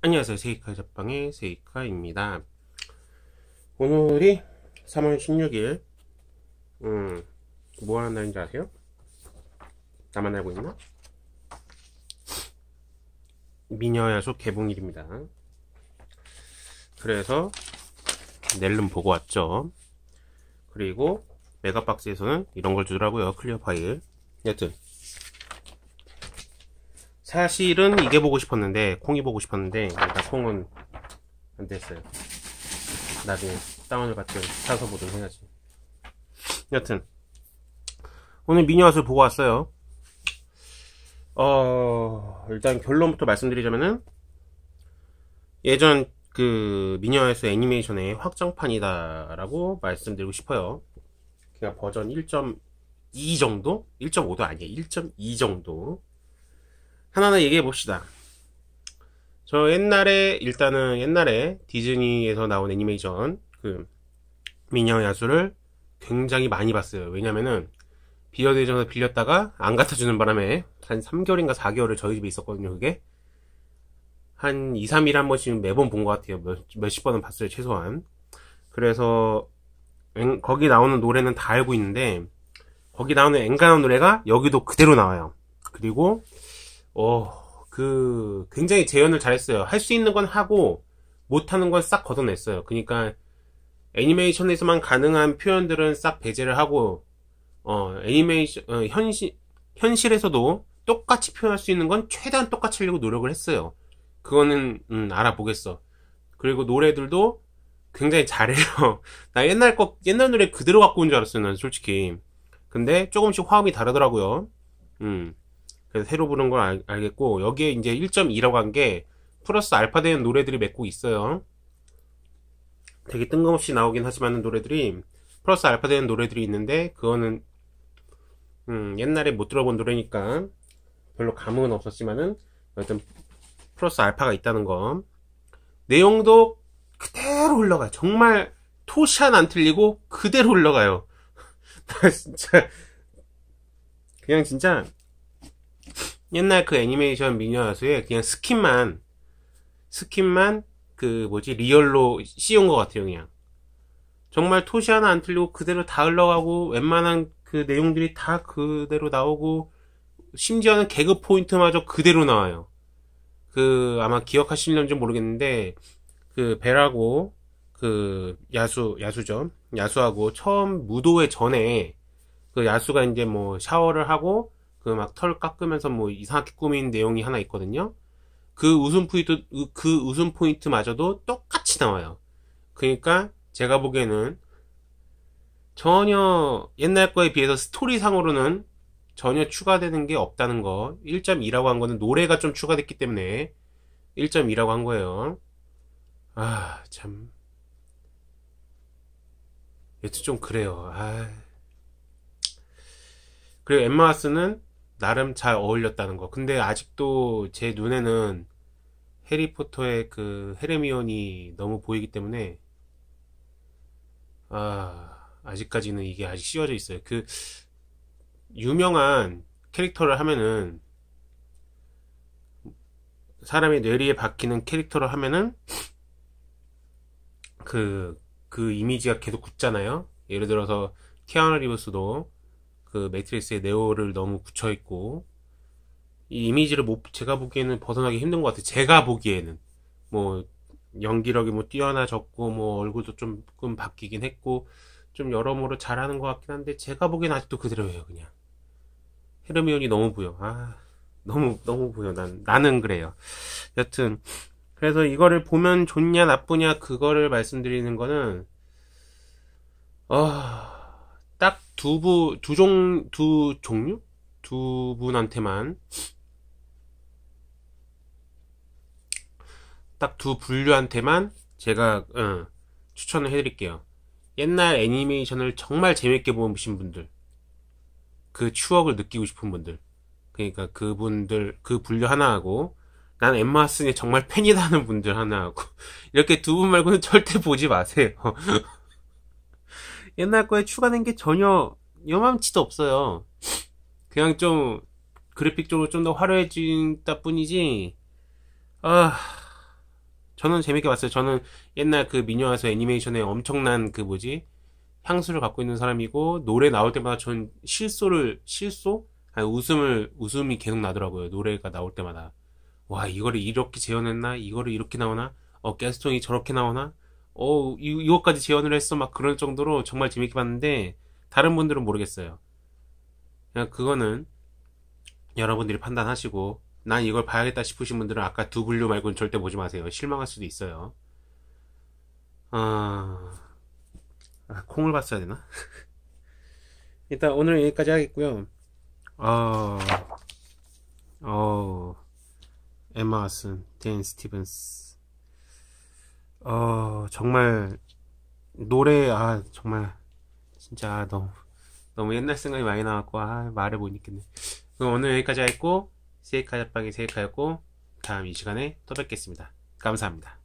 안녕하세요 세이카 잡방의 세이카입니다 오늘이 3월 16일 음, 뭐하는 날인지 아세요? 나만 알고 있나? 미녀야소 개봉일입니다 그래서 낼름 보고 왔죠 그리고 메가박스에서는 이런 걸 주더라고요 클리어 파일 여튼 사실은 이게 보고 싶었는데 콩이 보고 싶었는데 일단 콩은 안 됐어요 나중에 다운을 받든 사서 보든 해야지 여튼 오늘 미니와을 보고 왔어요 어 일단 결론부터 말씀드리자면은 예전 그 미니와이스 애니메이션의 확장판이다 라고 말씀드리고 싶어요 그냥 버전 1.2 정도? 1.5도 아니에요 1.2 정도 하나하나 얘기해 봅시다. 저 옛날에 일단은 옛날에 디즈니에서 나온 애니메이션 그 미녀 야수를 굉장히 많이 봤어요. 왜냐면은 비어대전에서 빌렸다가 안 갖다주는 바람에 한 3개월인가 4개월을 저희 집에 있었거든요. 그게 한 2, 3일 한 번씩 매번 본 것 같아요. 몇, 몇십 번은 봤어요, 최소한. 그래서 거기 나오는 노래는 다 알고 있는데 거기 나오는 엔간한 노래가 여기도 그대로 나와요. 그리고 어, 그, 굉장히 재현을 잘했어요. 할 수 있는 건 하고, 못하는 건 싹 걷어냈어요. 그니까, 애니메이션에서만 가능한 표현들은 싹 배제를 하고, 어, 애니메이션, 어, 현실, 현실에서도 똑같이 표현할 수 있는 건 최대한 똑같이 하려고 노력을 했어요. 그거는, 음, 알아보겠어. 그리고 노래들도 굉장히 잘해요. 나 옛날 거, 옛날 노래 그대로 갖고 온 줄 알았어요, 난 솔직히. 근데 조금씩 화음이 다르더라고요. 음. 그래서 새로 부른 건 알, 알겠고 여기에 이제 1.2라고 한 게 플러스 알파 되는 노래들이 몇곡 있어요. 되게 뜬금없이 나오긴 하지만 노래들이 플러스 알파 되는 노래들이 있는데 그거는 음, 옛날에 못 들어본 노래니까 별로 감흥은 없었지만은 여튼 플러스 알파가 있다는 거 내용도 그대로 흘러가 요 정말 토시안 안 틀리고 그대로 흘러가요 진짜 그냥 진짜 옛날 그 애니메이션 미녀 야수의 그냥 스킨만 스킨만 그 뭐지 리얼로 씌운 것 같아요 그냥 정말 토시 하나 안 틀리고 그대로 다 흘러가고 웬만한 그 내용들이 다 그대로 나오고 심지어는 개그 포인트마저 그대로 나와요 그 아마 기억하시는지 모르겠는데 그 배라고 그 야수 야수점 야수하고 처음 무도회 전에 그 야수가 이제 뭐 샤워를 하고 그막털 깎으면서 뭐 이상하게 꾸민 내용이 하나 있거든요. 그 웃음 포인트, 그 웃음 포인트마저도 똑같이 나와요. 그니까 제가 보기에는 전혀 옛날 거에 비해서 스토리상으로는 전혀 추가되는 게 없다는 거. 1.2라고 한 거는 노래가 좀 추가됐기 때문에 1.2라고 한 거예요. 아, 참. 여튼 좀 그래요. 아. 그리고 엠마하스는 나름 잘 어울렸다는 거. 근데 아직도 제 눈에는 해리포터의 그 헤르미온이 너무 보이기 때문에 아 아직까지는 이게 아직 씌워져 있어요. 그 유명한 캐릭터를 하면은 사람의 뇌리에 박히는 캐릭터를 하면은 그그 그 이미지가 계속 굳잖아요. 예를 들어서 키아누 리버스도 그 매트릭스의 네오를 너무 굳혀 있고 이 이미지를 못 제가 보기에는 벗어나기 힘든 것 같아요. 제가 보기에는 뭐 연기력이 뭐 뛰어나졌고 뭐 얼굴도 조금 바뀌긴 했고 좀 여러모로 잘하는 것 같긴 한데 제가 보기엔 아직도 그대로예요 그냥 헤르미온이 너무 보여 아 너무 너무 보여 난 나는 그래요 여튼 그래서 이거를 보면 좋냐 나쁘냐 그거를 말씀드리는 거는 아 어... 두부 두종두 종류 두 분한테만 딱 두 분류한테만 제가 어, 추천을 해드릴게요. 옛날 애니메이션을 정말 재밌게 보신 분들, 그 추억을 느끼고 싶은 분들, 그러니까 그분들 그 분류 하나하고 난 엠마 슨이 정말 팬이다하는 분들 하나하고 이렇게 두 분 말고는 절대 보지 마세요. 옛날 거에 추가된 게 전혀 여맘치도 없어요. 그냥 좀 그래픽 적으로좀 더 화려해진다 뿐이지, 아, 저는 재밌게 봤어요. 저는 옛날 그 미녀와서 애니메이션의 엄청난 그 뭐지, 향수를 갖고 있는 사람이고, 노래 나올 때마다 전 실소를, 실소? 아니, 웃음을, 웃음이 계속 나더라고요. 노래가 나올 때마다. 와, 이거를 이렇게 재현했나? 이거를 이렇게 나오나? 어, 게스통이 트 저렇게 나오나? 어, 이거까지 재현을 했어. 막 그럴 정도로 정말 재밌게 봤는데, 다른 분들은 모르겠어요. 그냥 그거는 여러분들이 판단하시고, 난 이걸 봐야겠다 싶으신 분들은 아까 두 분류 말고는 절대 보지 마세요. 실망할 수도 있어요. 아, 아 콩을 봤어야 되나? 일단 오늘 은 여기까지 하겠고요. 어, 어, 엠마 왓슨, 댄 스티븐스. 어, 정말, 노래, 아, 정말, 진짜, 너무, 너무 옛날 생각이 많이 나왔고, 아, 말을 못 읽겠네. 그럼 오늘 여기까지 했고, 세이카자빵의 세이카였고, 다음 이 시간에 또 뵙겠습니다. 감사합니다.